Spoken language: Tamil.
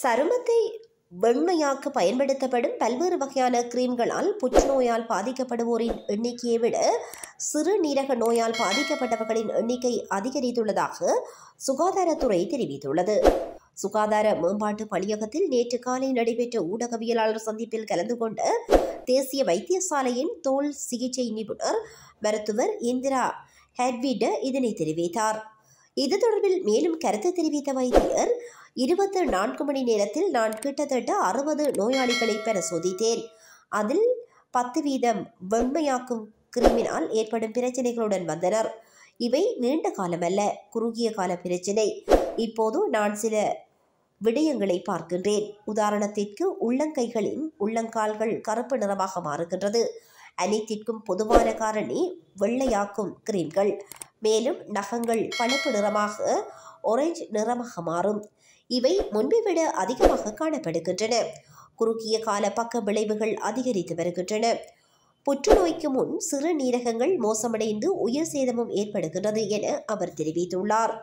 சருமத்தை வெண்மையாக்க பயன்படுத்தப்படும் பல்வேறு வகையான கிரீம்களால் புற்றுநோயால் பாதிக்கப்படுவோரின் எண்ணிக்கையை விட சிறுநீரக நோயால் பாதிக்கப்பட்டவர்களின் எண்ணிக்கை அதிகரித்துள்ளதாக சுகாதாரத்துறை தெரிவித்துள்ளது சுகாதார மேம்பாட்டு பணியகத்தில் நேற்று காலை நடைபெற்ற ஊடகவியலாளர் சந்திப்பில் கலந்து கொண்ட தேசிய வைத்தியசாலையின் தோல் சிகிச்சை நிபுணர் மருத்துவர் இந்திரா ஹெட்விட இதனை தெரிவித்தார் இது தொடர்பில் மேலும் கருத்து தெரிவித்த வைத்தியர் இருபத்து நான்கு மணி நேரத்தில் நான் கிட்டத்தட்ட அறுபது நோயாளிகளை பரிசோதித்தேன் அதில் பத்து வீதம் வெண்மையாக்கும் கிருமினால் ஏற்படும் பிரச்சனைகளுடன் வந்தனர் இவை நீண்ட காலமல்ல குறுகிய கால பிரச்சனை இப்போது நான் சில விடயங்களை பார்க்கின்றேன் உதாரணத்திற்கு உள்ளங்கைகளின் உள்ளங்கால்கள் கருப்பு நிறமாக மாறுகின்றது அனைத்திற்கும் பொதுவான காரணி வெள்ளையாக்கும் கிரீம்கள் மேலும் நகங்கள் பழுப்பு நிறமாக ஒரேஞ்சு நிறமாக மாறும் இவை முன்பை விட அதிகமாக காணப்படுகின்றன குறுகிய கால பக்க விளைவுகள் அதிகரித்து வருகின்றன புற்றுநோய்க்கு முன் சிறுநீரகங்கள் மோசமடைந்து உயிர் சேதமும் ஏற்படுகின்றது என அவர் தெரிவித்துள்ளார்